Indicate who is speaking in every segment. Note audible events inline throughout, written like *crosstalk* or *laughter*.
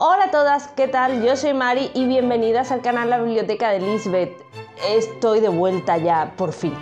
Speaker 1: Hola a todas, ¿qué tal? Yo soy Mari y bienvenidas al canal La Biblioteca de Lisbeth. Estoy de vuelta ya, por fin.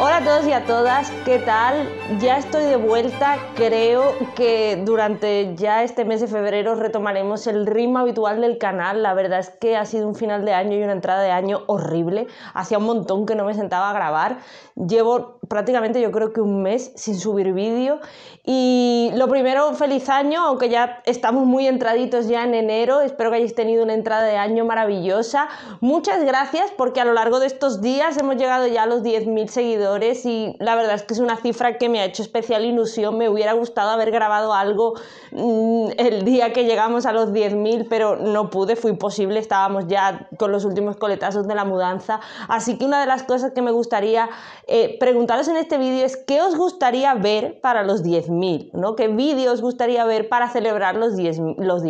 Speaker 1: Hola a todos y a todas, ¿qué tal? Ya estoy de vuelta, creo que durante ya este mes de febrero retomaremos el ritmo habitual del canal, la verdad es que ha sido un final de año y una entrada de año horrible, hacía un montón que no me sentaba a grabar, llevo prácticamente yo creo que un mes sin subir vídeo. Y lo primero, feliz año, aunque ya estamos muy entraditos ya en enero. Espero que hayáis tenido una entrada de año maravillosa. Muchas gracias porque a lo largo de estos días hemos llegado ya a los 10.000 seguidores y la verdad es que es una cifra que me ha hecho especial ilusión. Me hubiera gustado haber grabado algo mm, el día que llegamos a los 10.000, pero no pude, fue imposible. Estábamos ya con los últimos coletazos de la mudanza. Así que una de las cosas que me gustaría eh, preguntar en este vídeo es qué os gustaría ver para los 10.000, ¿no? ¿Qué vídeo os gustaría ver para celebrar los 10.000? Los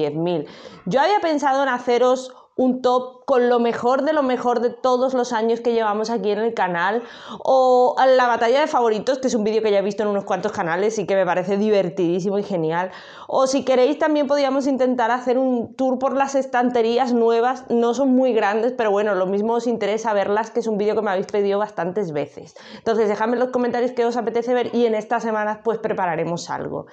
Speaker 1: yo había pensado en haceros un top con lo mejor de lo mejor de todos los años que llevamos aquí en el canal, o la batalla de favoritos, que es un vídeo que ya he visto en unos cuantos canales y que me parece divertidísimo y genial, o si queréis también podríamos intentar hacer un tour por las estanterías nuevas, no son muy grandes, pero bueno, lo mismo os interesa verlas, que es un vídeo que me habéis pedido bastantes veces. Entonces, dejadme en los comentarios qué os apetece ver y en estas semanas pues prepararemos algo.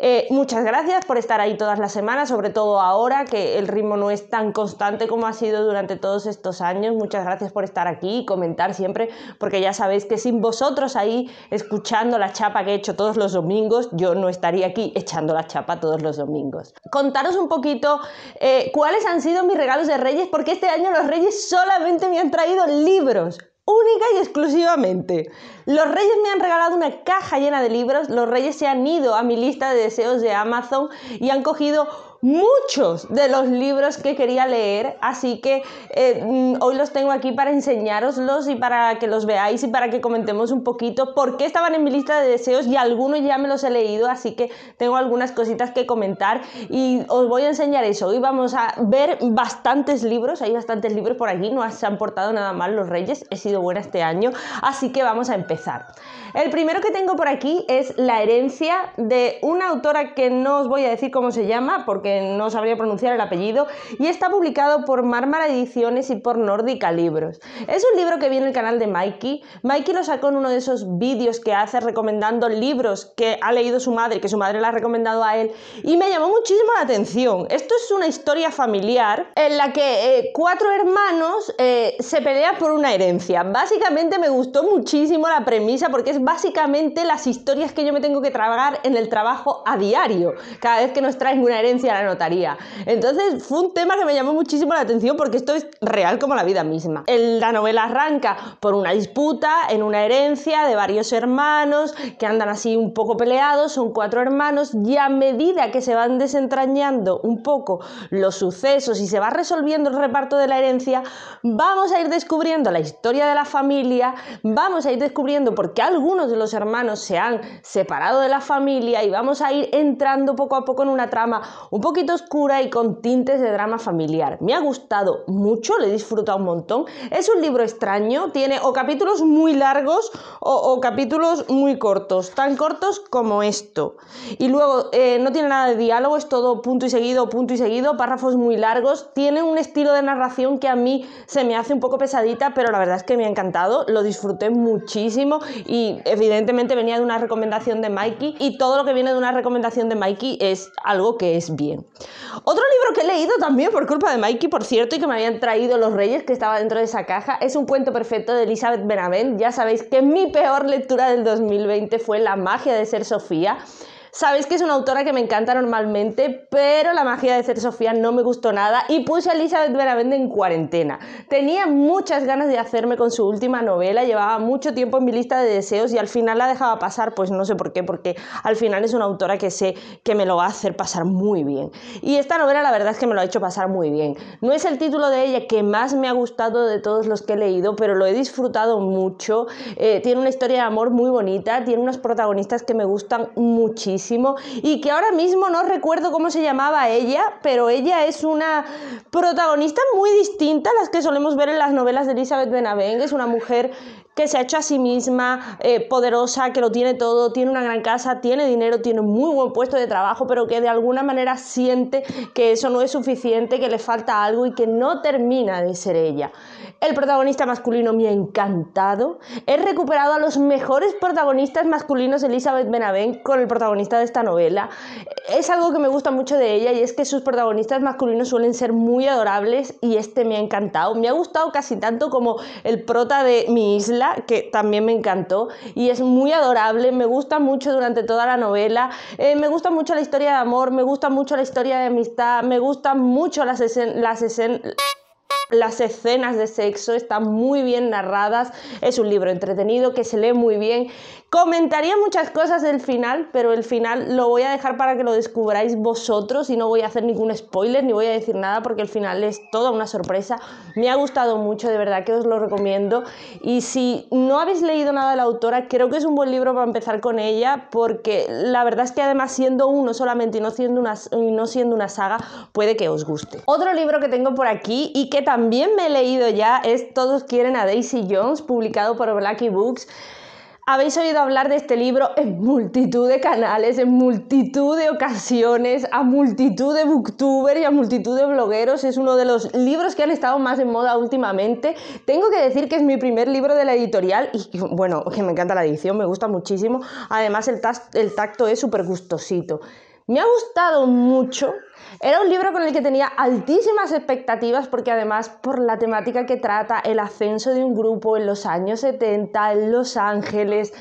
Speaker 1: Eh, muchas gracias por estar ahí todas las semanas, sobre todo ahora que el ritmo no es tan constante cómo ha sido durante todos estos años. Muchas gracias por estar aquí y comentar siempre, porque ya sabéis que sin vosotros ahí escuchando la chapa que he hecho todos los domingos, yo no estaría aquí echando la chapa todos los domingos. Contaros un poquito eh, cuáles han sido mis regalos de Reyes, porque este año los Reyes solamente me han traído libros única y exclusivamente. Los reyes me han regalado una caja llena de libros, los reyes se han ido a mi lista de deseos de Amazon y han cogido muchos de los libros que quería leer, así que eh, mm, hoy los tengo aquí para enseñaroslos y para que los veáis y para que comentemos un poquito por qué estaban en mi lista de deseos y algunos ya me los he leído, así que tengo algunas cositas que comentar y os voy a enseñar eso. Hoy vamos a ver bastantes libros, hay bastantes libros por aquí, no se han portado nada mal los reyes, he sido buena este año, así que vamos a empezar. El primero que tengo por aquí es La herencia de una autora que no os voy a decir cómo se llama porque no sabría pronunciar el apellido, y está publicado por Mármara Ediciones y por Nórdica Libros. Es un libro que viene el canal de Mikey. Mikey lo sacó en uno de esos vídeos que hace recomendando libros que ha leído su madre, que su madre le ha recomendado a él, y me llamó muchísimo la atención. Esto es una historia familiar en la que eh, cuatro hermanos eh, se pelean por una herencia. Básicamente me gustó muchísimo la premisa porque es básicamente las historias que yo me tengo que trabajar en el trabajo a diario. Cada vez que nos traen una herencia notaría. Entonces fue un tema que me llamó muchísimo la atención porque esto es real como la vida misma. la novela arranca por una disputa en una herencia de varios hermanos que andan así un poco peleados, son cuatro hermanos y a medida que se van desentrañando un poco los sucesos y se va resolviendo el reparto de la herencia, vamos a ir descubriendo la historia de la familia, vamos a ir descubriendo por qué algunos de los hermanos se han separado de la familia y vamos a ir entrando poco a poco en una trama un poco poquito oscura y con tintes de drama familiar. Me ha gustado mucho, le he disfrutado un montón. Es un libro extraño, tiene o capítulos muy largos o, capítulos muy cortos, tan cortos como esto. Y luego eh, no tiene nada de diálogo, es todo punto y seguido, punto y seguido, párrafos muy largos. Tiene un estilo de narración que a mí se me hace un poco pesadita, pero la verdad es que me ha encantado, lo disfruté muchísimo y evidentemente venía de una recomendación de Mikey y todo lo que viene de una recomendación de Mikey es algo que es bien. Otro libro que he leído también por culpa de Mikey, por cierto, y que me habían traído los Reyes, que estaba dentro de esa caja, es Un cuento perfecto de Elizabeth Benavent. Ya sabéis que mi peor lectura del 2020 fue La magia de ser Sofía. Sabéis que es una autora que me encanta normalmente, pero La magia de ser Sofía no me gustó nada y puse a Elizabeth Benavente en cuarentena. Tenía muchas ganas de hacerme con su última novela, llevaba mucho tiempo en mi lista de deseos y al final la dejaba pasar, pues no sé por qué, porque al final es una autora que sé que me lo va a hacer pasar muy bien. Y esta novela la verdad es que me lo ha hecho pasar muy bien. No es el título de ella que más me ha gustado de todos los que he leído, pero lo he disfrutado mucho. Eh, tiene una historia de amor muy bonita, tiene unos protagonistas que me gustan muchísimo y que ahora mismo no recuerdo cómo se llamaba ella, pero ella es una protagonista muy distinta a las que solemos ver en las novelas de Elizabeth Benavent, es una mujer que se ha hecho a sí misma, eh, poderosa, que lo tiene todo, tiene una gran casa, tiene dinero, tiene un muy buen puesto de trabajo, pero que de alguna manera siente que eso no es suficiente, que le falta algo y que no termina de ser ella. El protagonista masculino me ha encantado. He recuperado a los mejores protagonistas masculinos Elizabeth Benavent con el protagonista de esta novela. Es algo que me gusta mucho de ella y es que sus protagonistas masculinos suelen ser muy adorables y este me ha encantado. Me ha gustado casi tanto como el prota de mi isla que también me encantó y es muy adorable, me gusta mucho durante toda la novela, eh, me gusta mucho la historia de amor, me gusta mucho la historia de amistad, me gusta mucho las escenas... Las escenas de sexo están muy bien narradas, es un libro entretenido que se lee muy bien. Comentaría muchas cosas del final, pero el final lo voy a dejar para que lo descubráis vosotros y no voy a hacer ningún spoiler ni voy a decir nada porque el final es toda una sorpresa. Me ha gustado mucho, de verdad que os lo recomiendo. Y si no habéis leído nada de la autora, creo que es un buen libro para empezar con ella porque la verdad es que además siendo uno solamente y no siendo una, no siendo una saga, puede que os guste. Otro libro que tengo por aquí y que también también me he leído ya es Todos quieren a Daisy Jones, publicado por Blackie Books. Habéis oído hablar de este libro en multitud de canales, en multitud de ocasiones, a multitud de booktubers y a multitud de blogueros. Es uno de los libros que han estado más en moda últimamente. Tengo que decir que es mi primer libro de la editorial y bueno, que me encanta la edición, me gusta muchísimo. Además el, tacto es súper gustosito. Me ha gustado mucho. Era un libro con el que tenía altísimas expectativas porque además por la temática que trata, el ascenso de un grupo en los años 70, en Los Ángeles,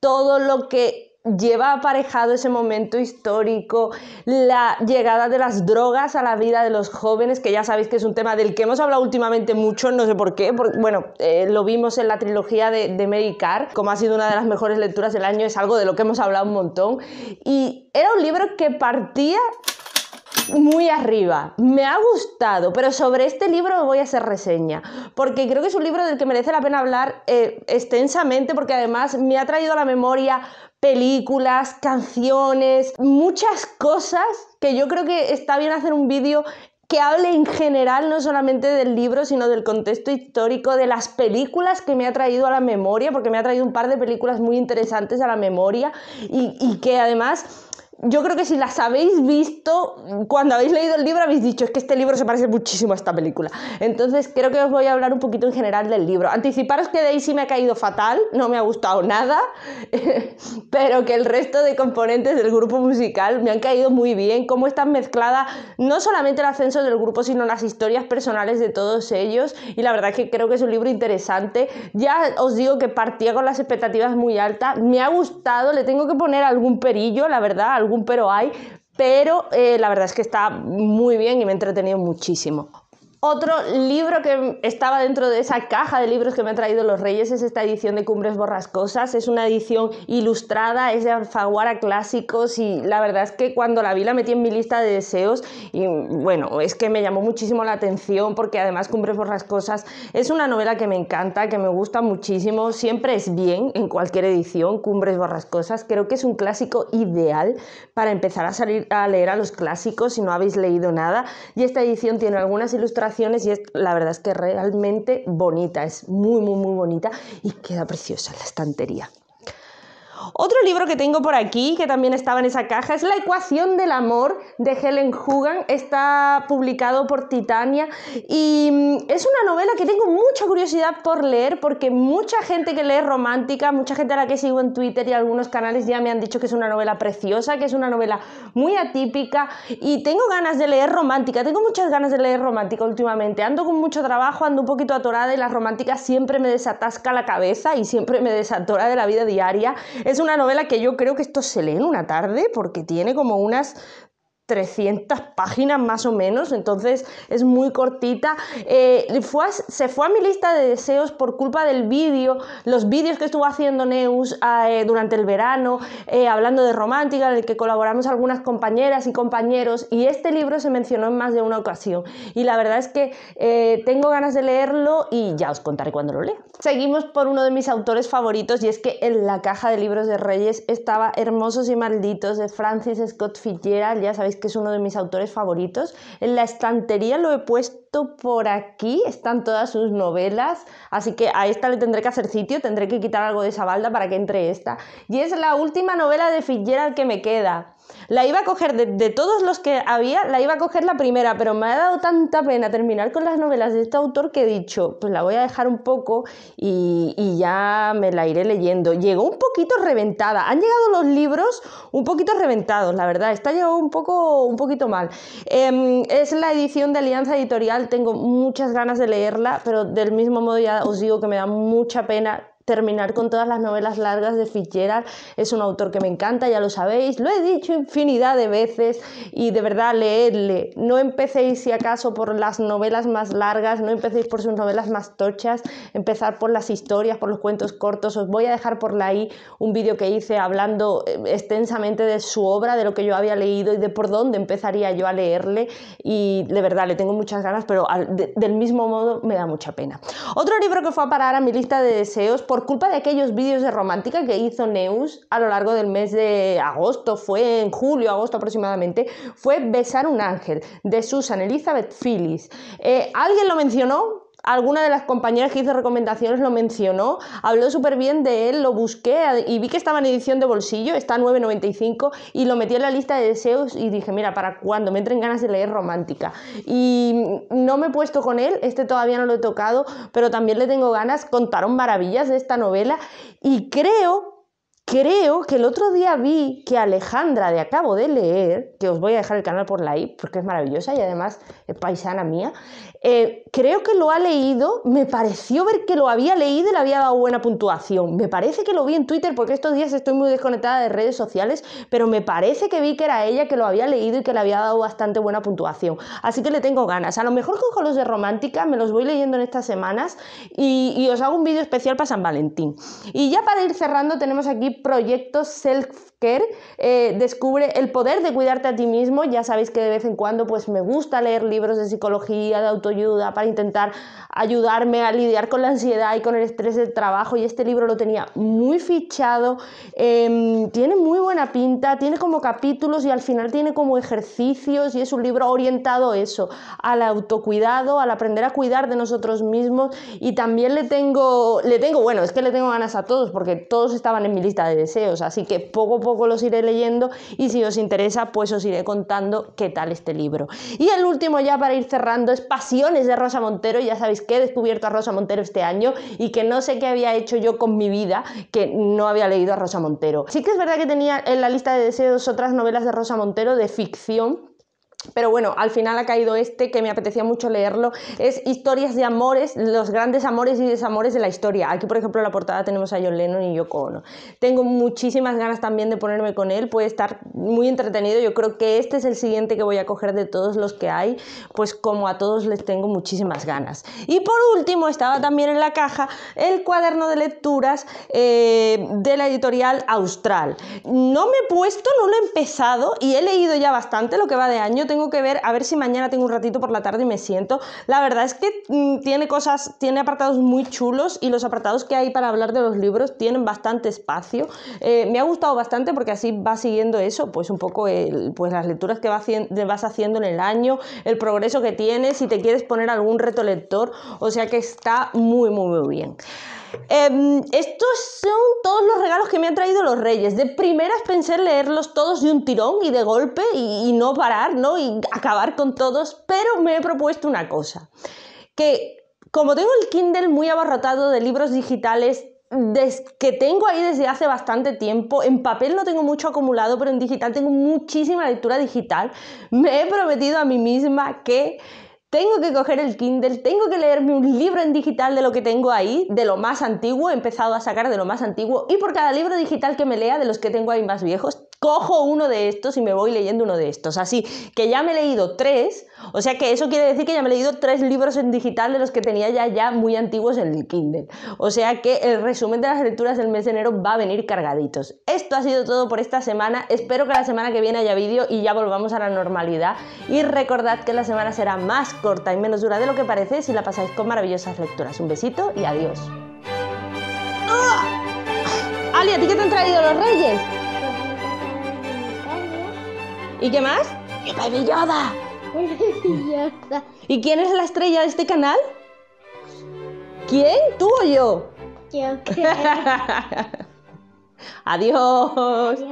Speaker 1: todo lo que lleva aparejado ese momento histórico, la llegada de las drogas a la vida de los jóvenes, que ya sabéis que es un tema del que hemos hablado últimamente mucho, no sé por qué, porque, bueno, eh, lo vimos en la trilogía de, de Mary Carr, como ha sido una de las mejores lecturas del año, es algo de lo que hemos hablado un montón, y era un libro que partía muy arriba. Me ha gustado, pero sobre este libro voy a hacer reseña, porque creo que es un libro del que merece la pena hablar eh, extensamente, porque además me ha traído a la memoria películas, canciones, muchas cosas que yo creo que está bien hacer un vídeo que hable en general no solamente del libro, sino del contexto histórico, de las películas que me ha traído a la memoria, porque me ha traído un par de películas muy interesantes a la memoria y, que además yo creo que si las habéis visto, cuando habéis leído el libro habéis dicho, es que este libro se parece muchísimo a esta película. Entonces creo que os voy a hablar un poquito en general del libro. Anticiparos que sí me ha caído fatal, no me ha gustado nada, *laughs* pero que el resto de componentes del grupo musical me han caído muy bien, cómo están mezcladas no solamente el ascenso del grupo, sino las historias personales de todos ellos. Y la verdad es que creo que es un libro interesante. Ya os digo que partía con las expectativas muy altas, me ha gustado, le tengo que poner algún perillo, la verdad, algún pero hay, pero eh, la verdad es que está muy bien y me he entretenido muchísimo. Otro libro que estaba dentro de esa caja de libros que me ha traído los Reyes es esta edición de Cumbres Borrascosas. Es una edición ilustrada, es de Alfaguara Clásicos y la verdad es que cuando la vi la metí en mi lista de deseos y bueno, es que me llamó muchísimo la atención porque además Cumbres Borrascosas es una novela que me encanta, que me gusta muchísimo, siempre es bien en cualquier edición, Cumbres Borrascosas. Creo que es un clásico ideal para empezar a salir a leer a los clásicos si no habéis leído nada y esta edición tiene algunas ilustraciones y es, la verdad es que realmente bonita, es muy, muy, muy bonita y queda preciosa la estantería. Otro libro que tengo por aquí, que también estaba en esa caja, es La ecuación del amor de Helen Hugan. Está publicado por Titania y mm, es una novela que tengo mucha curiosidad por leer porque mucha gente que lee romántica, mucha gente a la que sigo en Twitter y algunos canales ya me han dicho que es una novela preciosa, que es una novela muy atípica y tengo ganas de leer romántica, tengo muchas ganas de leer romántica últimamente. Ando con mucho trabajo, ando un poquito atorada y la romántica siempre me desatasca la cabeza y siempre me desatora de la vida diaria es una novela que yo creo que esto se lee en una tarde porque tiene como unas 300 páginas más o menos, entonces es muy cortita. Eh, fue se fue a mi lista de deseos por culpa del vídeo, los vídeos que estuvo haciendo Neus eh, durante el verano, eh, hablando de romántica, en el que colaboramos algunas compañeras y compañeros, y este libro se mencionó en más de una ocasión. Y la verdad es que tengo ganas de leerlo y ya os contaré cuando lo lea. Seguimos por uno de mis autores favoritos, y es que en la caja de libros de Reyes estaba Hermosos y Malditos de Francis Scott Fitzgerald, ya sabéis es que es uno de mis autores favoritos. En la estantería lo he puesto por aquí, están todas sus novelas, así que a esta le tendré que hacer sitio, tendré que quitar algo de esa balda para que entre esta. Y es la última novela de Fitzgerald que me queda. La iba a coger, de, todos los que había, la iba a coger la primera, pero me ha dado tanta pena terminar con las novelas de este autor que he dicho, pues la voy a dejar un poco y, ya me la iré leyendo. Llegó un poquito reventada, han llegado los libros un poquito reventados, la verdad, está llegado un, poco, un poquito mal. Em, es la edición de Alianza Editorial, tengo muchas ganas de leerla, pero del mismo modo ya os digo que me da mucha pena terminar con todas las novelas largas de Fitzgerald. Es un autor que me encanta, ya lo sabéis, lo he dicho infinidad de veces y de verdad leedle. No empecéis si acaso por las novelas más largas, no empecéis por sus novelas más tochas, empezar por las historias, por los cuentos cortos. Os voy a dejar por ahí... un vídeo que hice hablando eh, extensamente de su obra, de lo que yo había leído y de por dónde empezaría yo a leerle y de verdad le tengo muchas ganas, pero del mismo modo me da mucha pena. Otro libro que fue a parar a mi lista de deseos, pues por culpa de aquellos vídeos de romántica que hizo Neus a lo largo del mes de agosto, fue en julio, agosto aproximadamente, fue Besar un ángel de Susan Elizabeth Phillips. Eh, alguien lo mencionó, alguna de las compañeras que hizo recomendaciones lo mencionó, habló súper bien de él, lo busqué y vi que estaba en edición de bolsillo, está a 9.95 y lo metí en la lista de deseos y dije, mira, para cuando me entren ganas de leer romántica. Y no me he puesto con él, este todavía no lo he tocado, pero también le tengo ganas, contaron maravillas de esta novela y creo Creo que el otro día vi que Alejandra de Acabo de Leer, que os voy a dejar el canal por la porque es maravillosa y además es paisana mía, eh, creo que lo ha leído, me pareció ver que lo había leído y le había dado buena puntuación. Me parece que lo vi en Twitter, porque estos días estoy muy desconectada de redes sociales, pero me parece que vi que era ella que lo había leído y que le había dado bastante buena puntuación. Así que le tengo ganas. A lo mejor cojo los de Romántica, me los voy leyendo en estas semanas y os hago un vídeo especial para San Valentín. Y ya para ir cerrando tenemos aquí proyecto proyectos self eh, descubre el poder de cuidarte a ti mismo. Ya sabéis que de vez en cuando pues me gusta leer libros de psicología, de autoayuda, para intentar ayudarme a lidiar con la ansiedad y con el estrés del trabajo. Y este libro lo tenía muy fichado, em, tiene muy buena pinta, tiene como capítulos y al final tiene como ejercicios y es un libro orientado a eso, al autocuidado, al aprender a cuidar de nosotros mismos. Y también le tengo, le tengo, bueno, es que le tengo ganas a todos porque todos estaban en mi lista de deseos, así que poco a poco poco los iré leyendo y si os interesa pues os iré contando qué tal este libro. Y el último ya para ir cerrando es Pasiones de Rosa Montero, ya sabéis que he descubierto a Rosa Montero este año y que no sé qué había hecho yo con mi vida que no había leído a Rosa Montero. Sí que es verdad que tenía en la lista de deseos otras novelas de Rosa Montero de ficción, pero bueno, al final ha caído este que me apetecía mucho leerlo. Es Historias de Amores, los grandes amores y desamores de la historia. Aquí, por ejemplo, en la portada tenemos a John Lennon y yo Ono. Tengo muchísimas ganas también de ponerme con él, puede estar muy entretenido. Yo creo que este es el siguiente que voy a coger de todos los que hay, pues como a todos les tengo muchísimas ganas. Y por último, estaba también en la caja el cuaderno de lecturas eh, de la editorial Austral. No me he puesto, no lo he empezado y he leído ya bastante lo que va de año tengo que ver, a ver si mañana tengo un ratito por la tarde y me siento. La verdad es que mm, tiene cosas, tiene apartados muy chulos y los apartados que hay para hablar de los libros tienen bastante espacio. Eh, me ha gustado bastante porque así va siguiendo eso, pues un poco pues las lecturas que vas haciendo en el año, el progreso que tienes, si te quieres poner algún reto lector, o sea que está muy, muy, bien. Em, estos son todos los regalos que me han traído los reyes. De primeras pensé leerlos todos de un tirón y de golpe y, no parar, ¿no? acabar con todos, pero me he propuesto una cosa, que como tengo el Kindle muy abarrotado de libros digitales, que tengo ahí desde hace bastante tiempo. En papel no tengo mucho acumulado, pero en digital tengo muchísima lectura digital. Me he prometido a mí misma que tengo que coger el Kindle, tengo que leerme un libro en digital de lo que tengo ahí, de lo más antiguo, he empezado a sacar de lo más antiguo, y por cada libro digital que me lea, de los que tengo ahí más viejos, cojo uno de estos y me voy leyendo uno de estos. Así que ya me he leído tres, o sea que eso quiere decir que ya me he leído tres libros en digital de los que tenía ya, ya muy antiguos en el Kindle. O sea que el resumen de las lecturas del mes de enero va a venir cargaditos. Esto ha sido todo por esta semana, espero que la semana que viene haya vídeo y ya volvamos a la normalidad. Y recordad que la semana será más corta y menos dura de lo que parece si la pasáis con maravillosas lecturas. Un besito y adiós. ¡Ah!
Speaker 2: ¡Ah! Ali, ¿a ti qué te han traído los reyes?
Speaker 1: ¿Y qué más? ¡Qué *laughs* ¿Y quién es la estrella de este canal? ¿Quién? ¿Tú o yo? Yo *laughs* Adiós.